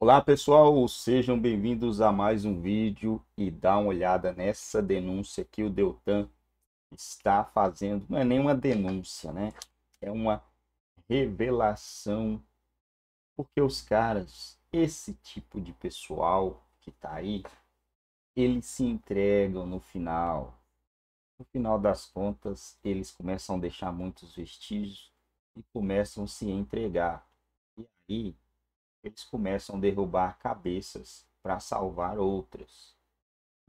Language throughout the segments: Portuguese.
Olá pessoal, sejam bem-vindos a mais um vídeo e dá uma olhada nessa denúncia que o Deltan está fazendo. Não é nem uma denúncia, né? É uma revelação. Porque os caras, esse tipo de pessoal que tá aí, eles se entregam no final. No final das contas, eles começam a deixar muitos vestígios e começam a se entregar. E aí eles começam a derrubar cabeças para salvar outras.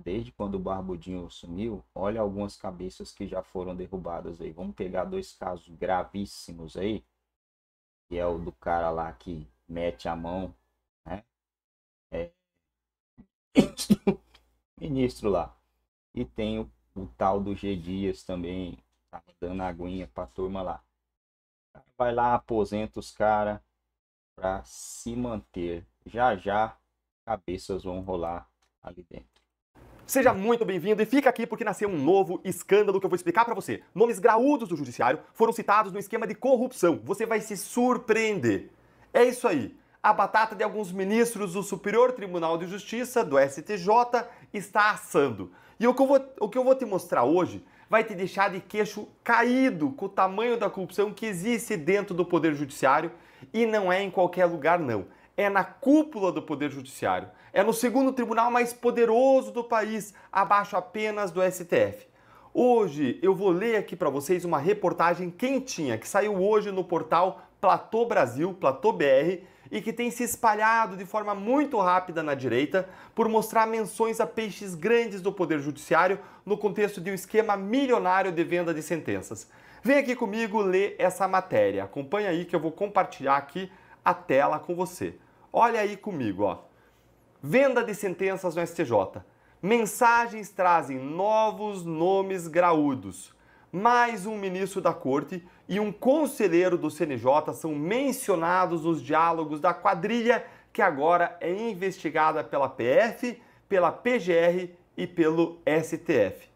Desde quando o Barbudinho sumiu, olha algumas cabeças que já foram derrubadas aí. Vamos pegar dois casos gravíssimos aí, que é o do cara lá que mete a mão, né? É... Ministro lá. E tem o, o tal do G Dias também, tá dando aguinha pra turma lá. Vai lá, aposenta os caras, para se manter. Já já cabeças vão rolar ali dentro. Seja muito bem-vindo e fica aqui porque nasceu um novo escândalo que eu vou explicar para você. Nomes graúdos do judiciário foram citados no esquema de corrupção. Você vai se surpreender. É isso aí. A batata de alguns ministros do Superior Tribunal de Justiça, do STJ, está assando. E o que eu vou, o que eu vou te mostrar hoje vai te deixar de queixo caído com o tamanho da corrupção que existe dentro do Poder Judiciário e não é em qualquer lugar, não. É na cúpula do Poder Judiciário. É no segundo tribunal mais poderoso do país, abaixo apenas do STF. Hoje eu vou ler aqui para vocês uma reportagem quentinha que saiu hoje no portal Platô Brasil, Platô BR, e que tem se espalhado de forma muito rápida na direita por mostrar menções a peixes grandes do Poder Judiciário no contexto de um esquema milionário de venda de sentenças. Vem aqui comigo ler essa matéria. Acompanha aí que eu vou compartilhar aqui a tela com você. Olha aí comigo, ó. Venda de sentenças no STJ. Mensagens trazem novos nomes graúdos. Mais um ministro da corte e um conselheiro do CNJ são mencionados nos diálogos da quadrilha que agora é investigada pela PF, pela PGR e pelo STF.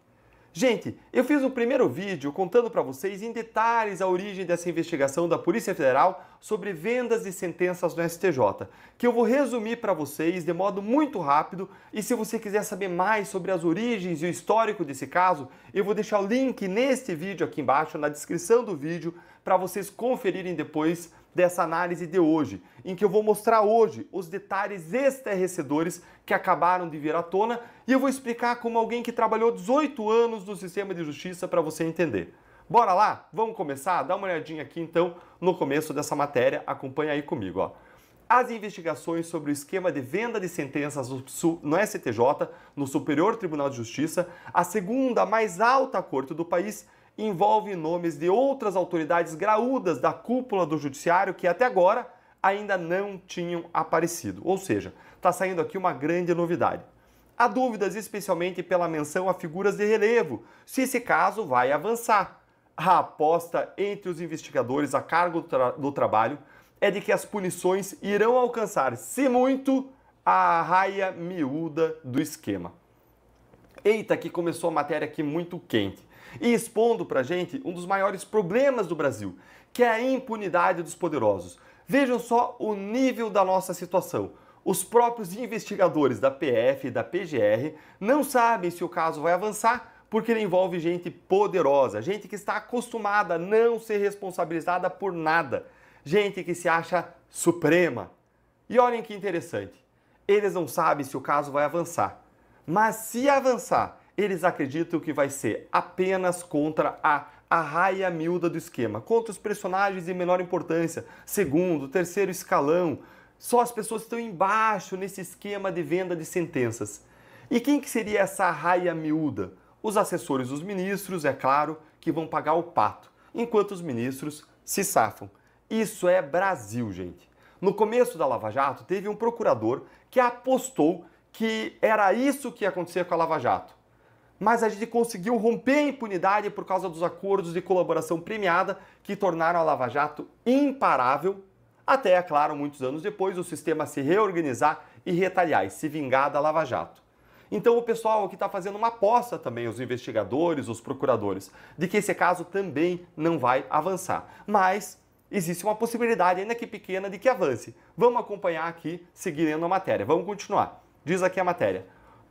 Gente, eu fiz o primeiro vídeo contando para vocês em detalhes a origem dessa investigação da Polícia Federal sobre vendas e sentenças no STJ, que eu vou resumir para vocês de modo muito rápido. E se você quiser saber mais sobre as origens e o histórico desse caso, eu vou deixar o link neste vídeo aqui embaixo, na descrição do vídeo, para vocês conferirem depois dessa análise de hoje, em que eu vou mostrar hoje os detalhes esterrecedores que acabaram de vir à tona e eu vou explicar como alguém que trabalhou 18 anos no sistema de justiça para você entender. Bora lá? Vamos começar? Dá uma olhadinha aqui então no começo dessa matéria, acompanha aí comigo, ó. As investigações sobre o esquema de venda de sentenças no STJ, no Superior Tribunal de Justiça, a segunda mais alta corte do país, envolve nomes de outras autoridades graúdas da cúpula do judiciário que até agora ainda não tinham aparecido. Ou seja, está saindo aqui uma grande novidade. Há dúvidas, especialmente pela menção a figuras de relevo, se esse caso vai avançar. A aposta entre os investigadores a cargo do, tra do trabalho é de que as punições irão alcançar, se muito, a raia miúda do esquema. Eita, que começou a matéria aqui muito quente e expondo para gente um dos maiores problemas do Brasil, que é a impunidade dos poderosos. Vejam só o nível da nossa situação. Os próprios investigadores da PF e da PGR não sabem se o caso vai avançar porque ele envolve gente poderosa, gente que está acostumada a não ser responsabilizada por nada, gente que se acha suprema. E olhem que interessante, eles não sabem se o caso vai avançar, mas se avançar eles acreditam que vai ser apenas contra a raia miúda do esquema, contra os personagens de menor importância, segundo, terceiro escalão, só as pessoas que estão embaixo nesse esquema de venda de sentenças. E quem que seria essa raia miúda? Os assessores dos ministros, é claro, que vão pagar o pato, enquanto os ministros se safam. Isso é Brasil, gente. No começo da Lava Jato, teve um procurador que apostou que era isso que ia acontecer com a Lava Jato mas a gente conseguiu romper a impunidade por causa dos acordos de colaboração premiada que tornaram a Lava Jato imparável, até, é claro, muitos anos depois, o sistema se reorganizar e retaliar e se vingar da Lava Jato. Então o pessoal aqui está fazendo uma aposta também, os investigadores, os procuradores, de que esse caso também não vai avançar. Mas existe uma possibilidade, ainda que pequena, de que avance. Vamos acompanhar aqui, seguindo a matéria. Vamos continuar. Diz aqui a matéria.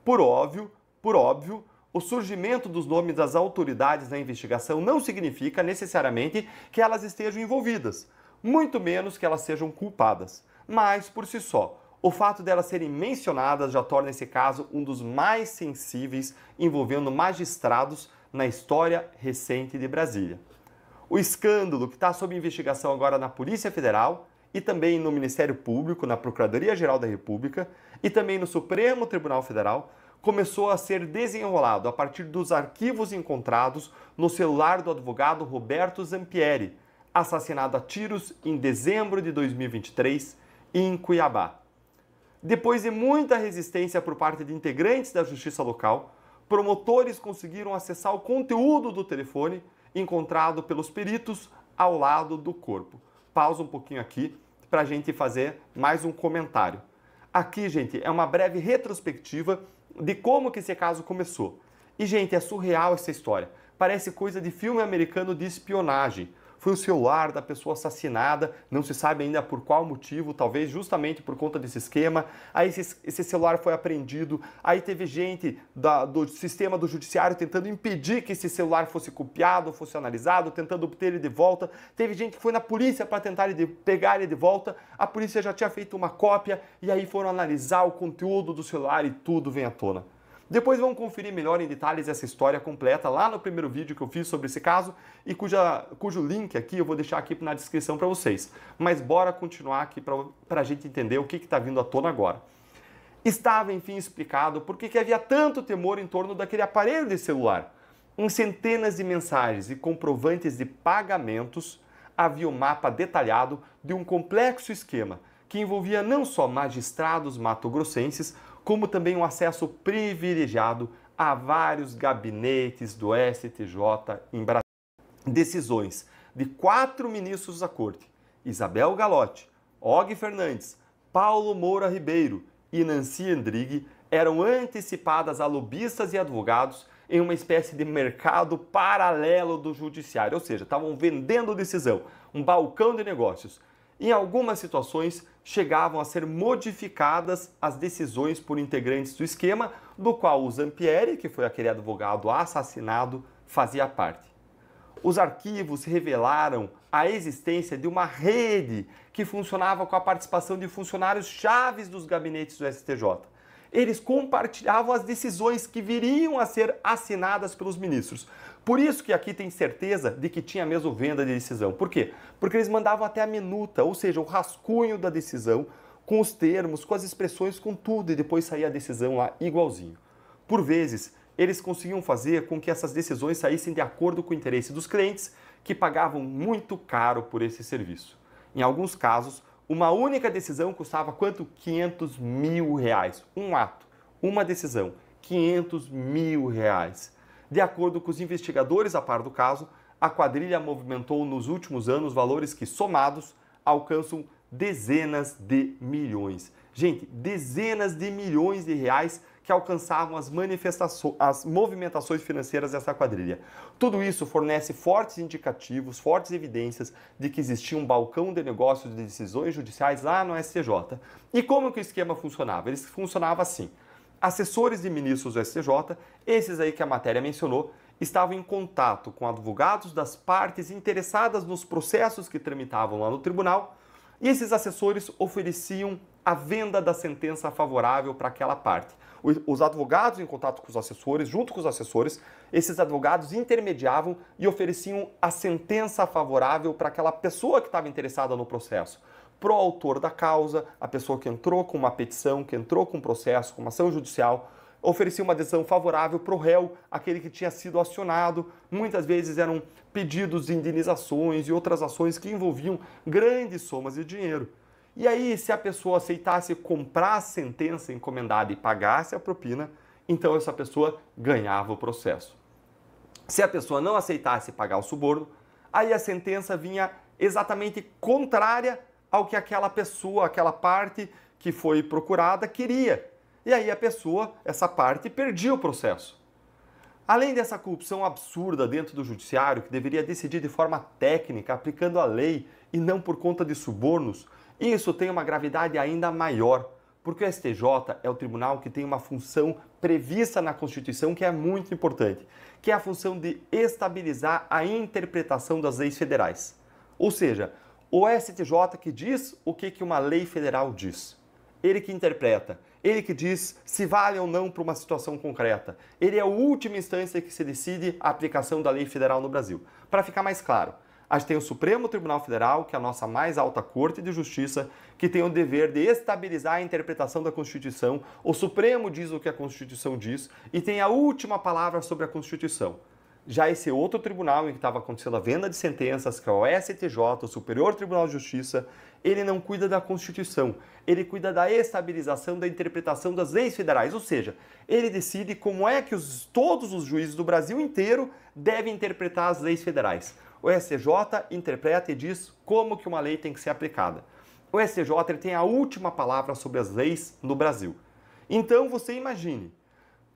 Por óbvio, por óbvio, o surgimento dos nomes das autoridades na investigação não significa necessariamente que elas estejam envolvidas, muito menos que elas sejam culpadas. Mas, por si só, o fato delas serem mencionadas já torna esse caso um dos mais sensíveis envolvendo magistrados na história recente de Brasília. O escândalo que está sob investigação agora na Polícia Federal e também no Ministério Público, na Procuradoria-Geral da República e também no Supremo Tribunal Federal começou a ser desenrolado a partir dos arquivos encontrados no celular do advogado Roberto Zampieri, assassinado a tiros em dezembro de 2023 em Cuiabá. Depois de muita resistência por parte de integrantes da justiça local, promotores conseguiram acessar o conteúdo do telefone encontrado pelos peritos ao lado do corpo. Pausa um pouquinho aqui para a gente fazer mais um comentário. Aqui, gente, é uma breve retrospectiva de como que esse caso começou. E gente, é surreal essa história. Parece coisa de filme americano de espionagem foi o celular da pessoa assassinada, não se sabe ainda por qual motivo, talvez justamente por conta desse esquema. Aí esse, esse celular foi apreendido, aí teve gente da, do sistema do judiciário tentando impedir que esse celular fosse copiado, fosse analisado, tentando obter ele de volta. Teve gente que foi na polícia para tentar ele de, pegar ele de volta, a polícia já tinha feito uma cópia e aí foram analisar o conteúdo do celular e tudo vem à tona. Depois vamos conferir melhor em detalhes essa história completa lá no primeiro vídeo que eu fiz sobre esse caso e cuja, cujo link aqui eu vou deixar aqui na descrição para vocês. Mas bora continuar aqui para a gente entender o que está vindo à tona agora. Estava, enfim, explicado por que havia tanto temor em torno daquele aparelho de celular. Em centenas de mensagens e comprovantes de pagamentos, havia um mapa detalhado de um complexo esquema que envolvia não só magistrados mato-grossenses, como também um acesso privilegiado a vários gabinetes do STJ em Brasília. Decisões de quatro ministros da Corte: Isabel Galotti, Og Fernandes, Paulo Moura Ribeiro e Nancy Endrigue eram antecipadas a lobistas e advogados em uma espécie de mercado paralelo do judiciário, ou seja, estavam vendendo decisão, um balcão de negócios. Em algumas situações, chegavam a ser modificadas as decisões por integrantes do esquema, do qual o Zampieri, que foi aquele advogado assassinado, fazia parte. Os arquivos revelaram a existência de uma rede que funcionava com a participação de funcionários chaves dos gabinetes do STJ eles compartilhavam as decisões que viriam a ser assinadas pelos ministros. Por isso que aqui tem certeza de que tinha mesmo venda de decisão. Por quê? Porque eles mandavam até a minuta, ou seja, o rascunho da decisão, com os termos, com as expressões, com tudo, e depois saía a decisão lá igualzinho. Por vezes, eles conseguiam fazer com que essas decisões saíssem de acordo com o interesse dos clientes, que pagavam muito caro por esse serviço. Em alguns casos, uma única decisão custava quanto? 500 mil reais. Um ato, uma decisão, 500 mil reais. De acordo com os investigadores a par do caso, a quadrilha movimentou nos últimos anos valores que, somados, alcançam dezenas de milhões. Gente, dezenas de milhões de reais que alcançavam as manifestações, as movimentações financeiras dessa quadrilha. Tudo isso fornece fortes indicativos, fortes evidências de que existia um balcão de negócios de decisões judiciais lá no STJ. E como que o esquema funcionava? Ele funcionava assim: assessores de ministros do STJ, esses aí que a matéria mencionou, estavam em contato com advogados das partes interessadas nos processos que tramitavam lá no tribunal, e esses assessores ofereciam a venda da sentença favorável para aquela parte os advogados em contato com os assessores, junto com os assessores, esses advogados intermediavam e ofereciam a sentença favorável para aquela pessoa que estava interessada no processo. Pro autor da causa, a pessoa que entrou com uma petição, que entrou com um processo, com uma ação judicial, oferecia uma decisão favorável para o réu, aquele que tinha sido acionado. Muitas vezes eram pedidos de indenizações e outras ações que envolviam grandes somas de dinheiro. E aí, se a pessoa aceitasse comprar a sentença encomendada e pagasse a propina, então essa pessoa ganhava o processo. Se a pessoa não aceitasse pagar o suborno, aí a sentença vinha exatamente contrária ao que aquela pessoa, aquela parte que foi procurada queria. E aí a pessoa, essa parte, perdia o processo. Além dessa corrupção absurda dentro do judiciário, que deveria decidir de forma técnica, aplicando a lei e não por conta de subornos, isso tem uma gravidade ainda maior, porque o STJ é o tribunal que tem uma função prevista na Constituição que é muito importante, que é a função de estabilizar a interpretação das leis federais. Ou seja, o STJ que diz o que, que uma lei federal diz. Ele que interpreta, ele que diz se vale ou não para uma situação concreta. Ele é a última instância que se decide a aplicação da lei federal no Brasil. Para ficar mais claro, a gente tem o Supremo Tribunal Federal, que é a nossa mais alta corte de justiça, que tem o dever de estabilizar a interpretação da Constituição. O Supremo diz o que a Constituição diz e tem a última palavra sobre a Constituição. Já esse outro tribunal em que estava acontecendo a venda de sentenças, que é o STJ, o Superior Tribunal de Justiça, ele não cuida da Constituição, ele cuida da estabilização da interpretação das leis federais, ou seja, ele decide como é que os, todos os juízes do Brasil inteiro devem interpretar as leis federais. O STJ interpreta e diz como que uma lei tem que ser aplicada. O STJ tem a última palavra sobre as leis no Brasil. Então você imagine,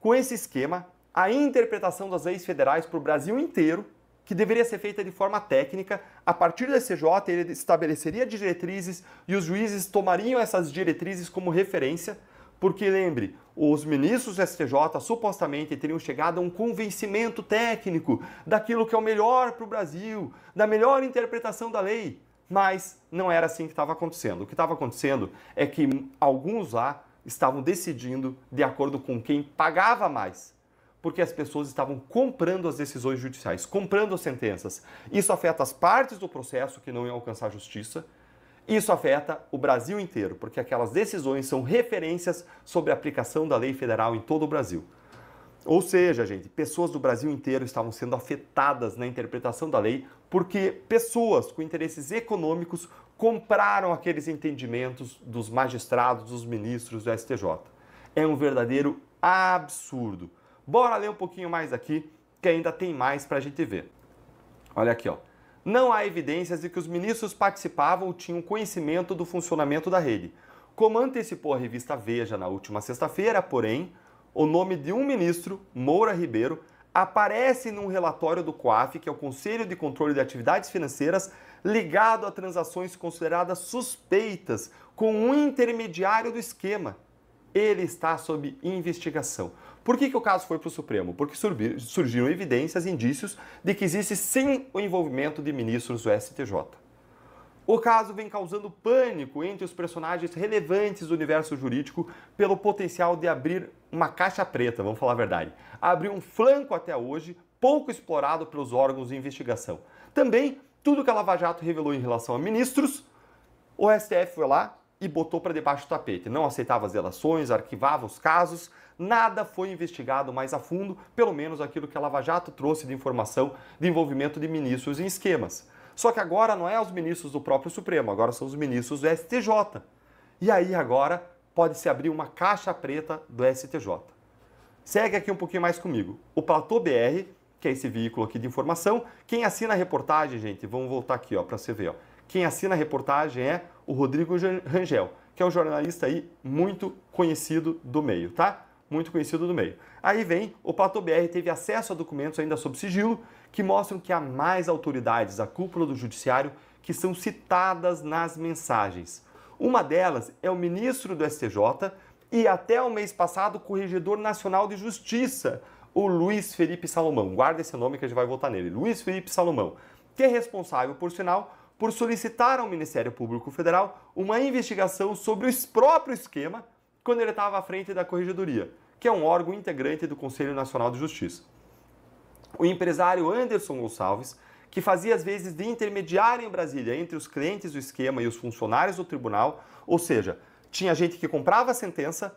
com esse esquema, a interpretação das leis federais para o Brasil inteiro, que deveria ser feita de forma técnica, a partir do STJ ele estabeleceria diretrizes e os juízes tomariam essas diretrizes como referência, porque lembre, os ministros do STJ supostamente teriam chegado a um convencimento técnico daquilo que é o melhor para o Brasil, da melhor interpretação da lei. Mas não era assim que estava acontecendo. O que estava acontecendo é que alguns lá estavam decidindo de acordo com quem pagava mais, porque as pessoas estavam comprando as decisões judiciais, comprando as sentenças. Isso afeta as partes do processo que não iam alcançar justiça isso afeta o Brasil inteiro, porque aquelas decisões são referências sobre a aplicação da lei federal em todo o Brasil. Ou seja, gente, pessoas do Brasil inteiro estavam sendo afetadas na interpretação da lei porque pessoas com interesses econômicos compraram aqueles entendimentos dos magistrados, dos ministros do STJ. É um verdadeiro absurdo. Bora ler um pouquinho mais aqui, que ainda tem mais para a gente ver. Olha aqui, ó não há evidências de que os ministros participavam ou tinham conhecimento do funcionamento da rede. Como antecipou a revista Veja na última sexta-feira, porém, o nome de um ministro, Moura Ribeiro, aparece num relatório do COAF, que é o Conselho de Controle de Atividades Financeiras, ligado a transações consideradas suspeitas com um intermediário do esquema, ele está sob investigação. Por que, que o caso foi para o Supremo? Porque surgiram evidências, indícios de que existe sim o envolvimento de ministros do STJ. O caso vem causando pânico entre os personagens relevantes do universo jurídico pelo potencial de abrir uma caixa preta, vamos falar a verdade. Abrir um flanco até hoje pouco explorado pelos órgãos de investigação. Também, tudo que a Lava Jato revelou em relação a ministros, o STF foi lá, e botou para debaixo do tapete. Não aceitava as delações, arquivava os casos, nada foi investigado mais a fundo, pelo menos aquilo que a Lava Jato trouxe de informação de envolvimento de ministros em esquemas. Só que agora não é os ministros do próprio Supremo, agora são os ministros do STJ. E aí agora pode se abrir uma caixa preta do STJ. Segue aqui um pouquinho mais comigo. O Platô BR, que é esse veículo aqui de informação, quem assina a reportagem, gente, vamos voltar aqui, ó, para você ver, ó. Quem assina a reportagem é o Rodrigo Rangel, que é um jornalista aí muito conhecido do meio, tá? Muito conhecido do meio. Aí vem, o Platô BR teve acesso a documentos ainda sob sigilo que mostram que há mais autoridades da cúpula do judiciário que são citadas nas mensagens. Uma delas é o ministro do STJ e até o mês passado o corregedor nacional de justiça, o Luiz Felipe Salomão. Guarda esse nome que a gente vai voltar nele. Luiz Felipe Salomão, que é responsável, por sinal, por solicitar ao Ministério Público Federal uma investigação sobre o próprio esquema quando ele estava à frente da Corregedoria, que é um órgão integrante do Conselho Nacional de Justiça. O empresário Anderson Gonçalves, que fazia às vezes de intermediário em Brasília entre os clientes do esquema e os funcionários do tribunal, ou seja, tinha gente que comprava a sentença,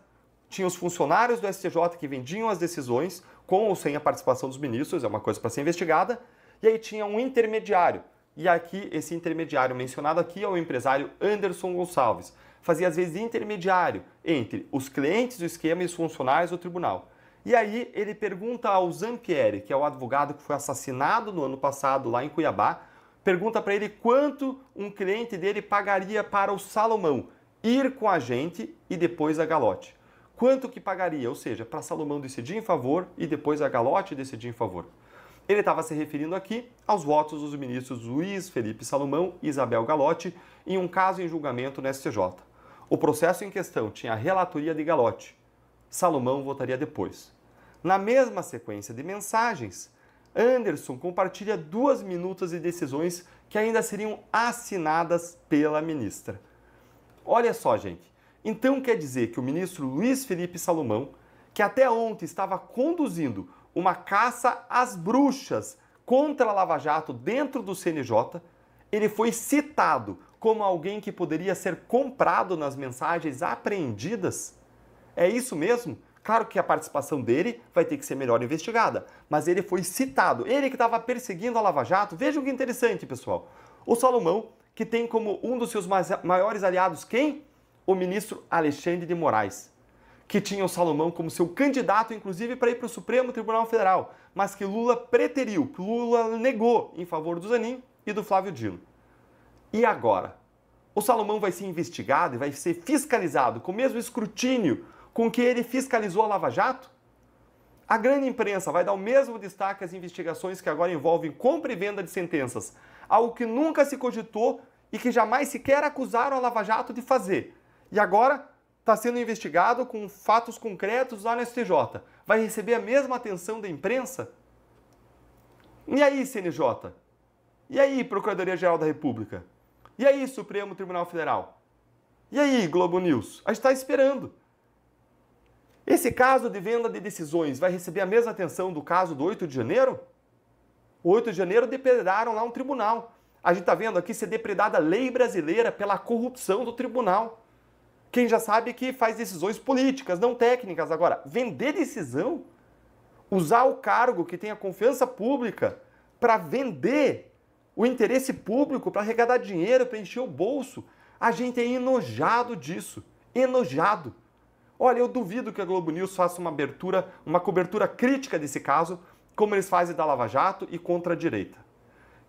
tinha os funcionários do STJ que vendiam as decisões, com ou sem a participação dos ministros, é uma coisa para ser investigada, e aí tinha um intermediário, e aqui, esse intermediário mencionado aqui é o empresário Anderson Gonçalves. Fazia às vezes intermediário entre os clientes do esquema e os funcionários do tribunal. E aí ele pergunta ao Zampieri, que é o advogado que foi assassinado no ano passado lá em Cuiabá, pergunta para ele quanto um cliente dele pagaria para o Salomão ir com a gente e depois a galote. Quanto que pagaria? Ou seja, para Salomão decidir em favor e depois a galote decidir em favor. Ele estava se referindo aqui aos votos dos ministros Luiz Felipe Salomão e Isabel Galotti em um caso em julgamento no STJ. O processo em questão tinha a relatoria de Galotti. Salomão votaria depois. Na mesma sequência de mensagens, Anderson compartilha duas minutas de decisões que ainda seriam assinadas pela ministra. Olha só, gente. Então quer dizer que o ministro Luiz Felipe Salomão, que até ontem estava conduzindo uma caça às bruxas contra a Lava Jato dentro do CNJ, ele foi citado como alguém que poderia ser comprado nas mensagens apreendidas? É isso mesmo? Claro que a participação dele vai ter que ser melhor investigada, mas ele foi citado. Ele que estava perseguindo a Lava Jato. Vejam que é interessante, pessoal. O Salomão, que tem como um dos seus maiores aliados quem? O ministro Alexandre de Moraes que tinham Salomão como seu candidato, inclusive, para ir para o Supremo Tribunal Federal, mas que Lula preteriu, que Lula negou em favor do Zanin e do Flávio Dino. E agora? O Salomão vai ser investigado e vai ser fiscalizado com o mesmo escrutínio com que ele fiscalizou a Lava Jato? A grande imprensa vai dar o mesmo destaque às investigações que agora envolvem compra e venda de sentenças, algo que nunca se cogitou e que jamais sequer acusaram a Lava Jato de fazer. E agora está sendo investigado com fatos concretos lá no STJ. Vai receber a mesma atenção da imprensa? E aí, CNJ? E aí, Procuradoria-Geral da República? E aí, Supremo Tribunal Federal? E aí, Globo News? A gente está esperando. Esse caso de venda de decisões vai receber a mesma atenção do caso do 8 de janeiro? O 8 de janeiro depredaram lá um tribunal. A gente está vendo aqui ser depredada a lei brasileira pela corrupção do tribunal. Quem já sabe que faz decisões políticas, não técnicas. Agora, vender decisão, usar o cargo que tem a confiança pública para vender o interesse público, para arrecadar dinheiro, para encher o bolso, a gente é enojado disso. Enojado. Olha, eu duvido que a Globo News faça uma abertura, uma cobertura crítica desse caso, como eles fazem da Lava Jato e contra a direita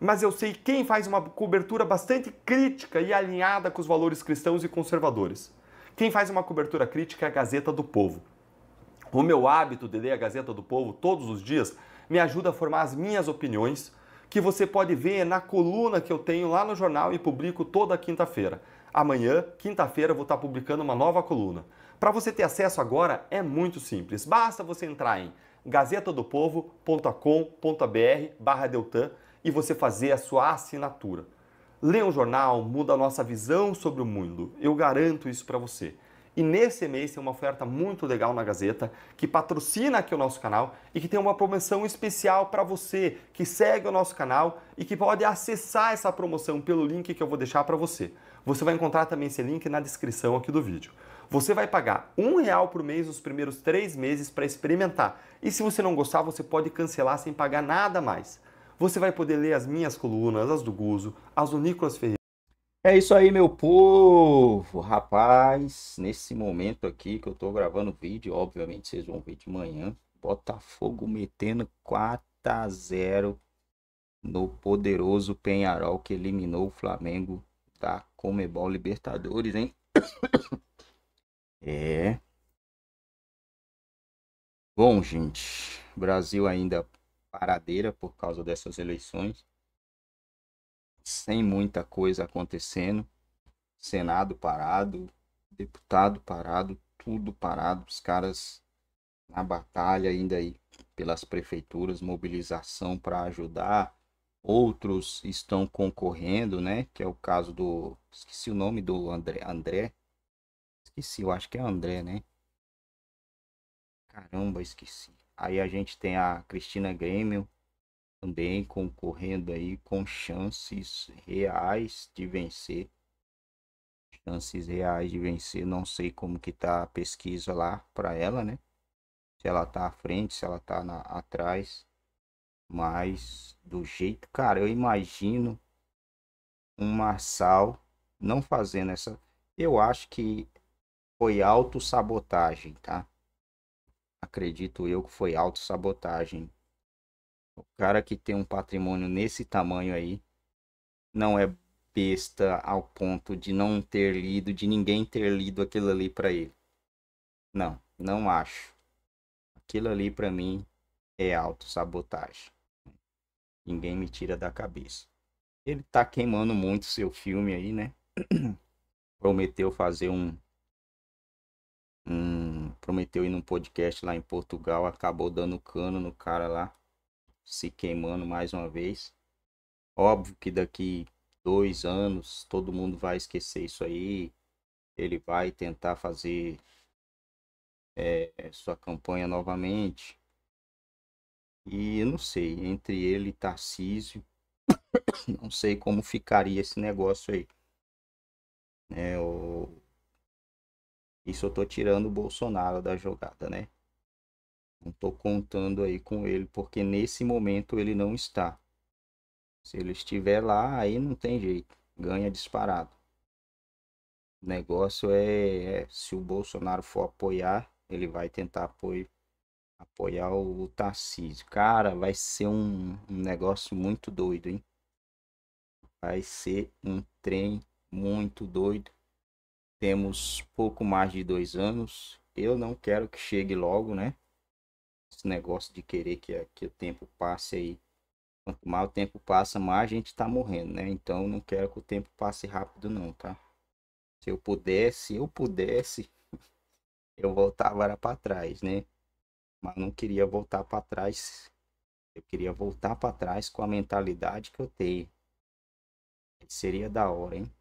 mas eu sei quem faz uma cobertura bastante crítica e alinhada com os valores cristãos e conservadores. Quem faz uma cobertura crítica é a Gazeta do Povo. O meu hábito de ler a Gazeta do Povo todos os dias me ajuda a formar as minhas opiniões, que você pode ver na coluna que eu tenho lá no jornal e publico toda quinta-feira. Amanhã, quinta-feira, vou estar publicando uma nova coluna. Para você ter acesso agora é muito simples. Basta você entrar em gazetadopovo.com.br/deltan e você fazer a sua assinatura. Lê um jornal, muda a nossa visão sobre o mundo. Eu garanto isso para você. E nesse mês tem uma oferta muito legal na Gazeta, que patrocina aqui o nosso canal e que tem uma promoção especial para você que segue o nosso canal e que pode acessar essa promoção pelo link que eu vou deixar para você. Você vai encontrar também esse link na descrição aqui do vídeo. Você vai pagar um real por mês nos primeiros três meses para experimentar. E se você não gostar, você pode cancelar sem pagar nada mais. Você vai poder ler as minhas colunas, as do Guzo, as do Nicolas Ferreira. É isso aí, meu povo! Rapaz, nesse momento aqui que eu tô gravando o vídeo, obviamente vocês vão ver de manhã, Botafogo metendo 4 a 0 no poderoso Penharol que eliminou o Flamengo da Comebol Libertadores, hein? É. Bom, gente, Brasil ainda paradeira por causa dessas eleições, sem muita coisa acontecendo, Senado parado, deputado parado, tudo parado, os caras na batalha ainda aí pelas prefeituras, mobilização para ajudar. Outros estão concorrendo, né? Que é o caso do. Esqueci o nome do André. André? Esqueci, eu acho que é André, né? Caramba, esqueci. Aí a gente tem a Cristina Grêmio também concorrendo aí com chances reais de vencer. Chances reais de vencer, não sei como que tá a pesquisa lá para ela, né? Se ela tá à frente, se ela tá na, atrás. Mas do jeito, cara, eu imagino um Marçal não fazendo essa. Eu acho que foi autossabotagem, tá? acredito eu que foi autossabotagem. O cara que tem um patrimônio nesse tamanho aí não é besta ao ponto de não ter lido, de ninguém ter lido aquilo ali para ele. Não, não acho. Aquilo ali para mim é autossabotagem. Ninguém me tira da cabeça. Ele tá queimando muito seu filme aí, né? Prometeu fazer um um, prometeu ir num podcast lá em Portugal, acabou dando cano no cara lá, se queimando mais uma vez. Óbvio que daqui dois anos todo mundo vai esquecer isso aí. Ele vai tentar fazer é, sua campanha novamente. E eu não sei, entre ele e Tarcísio, não sei como ficaria esse negócio aí. É, o isso eu tô tirando o Bolsonaro da jogada, né? Não tô contando aí com ele, porque nesse momento ele não está. Se ele estiver lá, aí não tem jeito. Ganha disparado. O negócio é, é se o Bolsonaro for apoiar, ele vai tentar apoio, apoiar o, o Tarcísio. Cara, vai ser um, um negócio muito doido, hein? Vai ser um trem muito doido temos pouco mais de dois anos. Eu não quero que chegue logo, né? Esse negócio de querer que, que o tempo passe aí. Quanto mais o tempo passa, mais a gente está morrendo, né? Então não quero que o tempo passe rápido não, tá? Se eu pudesse, eu pudesse, eu voltava para trás, né? Mas não queria voltar para trás. Eu queria voltar para trás com a mentalidade que eu tenho. Seria da hora, hein?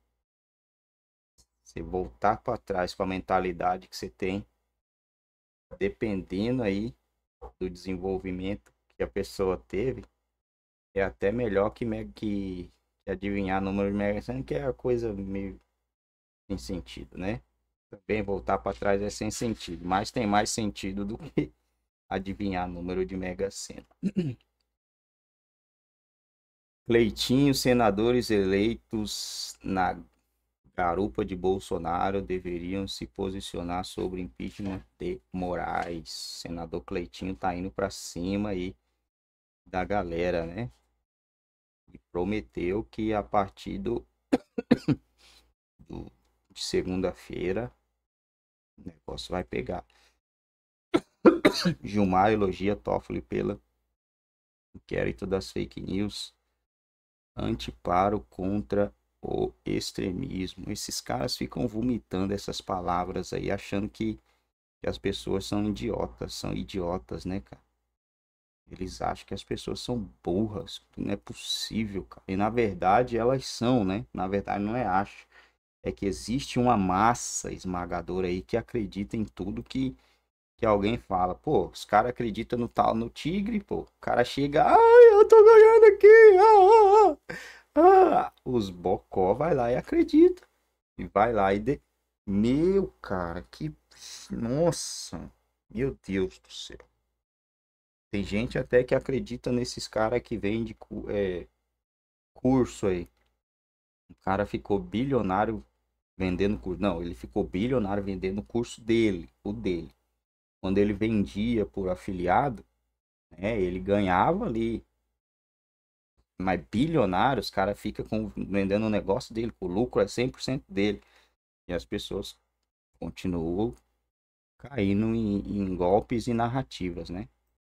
Você voltar para trás com a mentalidade que você tem, dependendo aí do desenvolvimento que a pessoa teve, é até melhor que, que adivinhar número de Mega Sena, que é a coisa meio sem sentido, né? Também voltar para trás é sem sentido, mas tem mais sentido do que adivinhar número de Mega Sena. Cleitinho, senadores eleitos na garupa de Bolsonaro deveriam se posicionar sobre impeachment de Moraes. Senador Cleitinho tá indo para cima aí da galera, né? E prometeu que a partir do, do de segunda-feira o negócio vai pegar. Gilmar elogia Toffoli pela inquérito das fake news. Antiparo contra o extremismo. Esses caras ficam vomitando essas palavras aí, achando que, que as pessoas são idiotas, são idiotas, né, cara? Eles acham que as pessoas são burras, não é possível, cara. E na verdade elas são, né? Na verdade não é acho. É que existe uma massa esmagadora aí que acredita em tudo que, que alguém fala. Pô, os caras acreditam no tal, no tigre, pô. O cara chega, ai, eu tô ganhando aqui, ah, ah, ah. Ah, os bocó vai lá e acredita. E vai lá e de... Meu cara, que nossa. Meu Deus do céu. Tem gente até que acredita nesses caras que vende é, curso aí. O cara ficou bilionário vendendo curso. Não, ele ficou bilionário vendendo o curso dele, o dele. Quando ele vendia por afiliado, né, ele ganhava ali mas bilionário, os caras ficam vendendo o negócio dele, o lucro é 100% dele. E as pessoas continuam caindo em, em golpes e narrativas, né?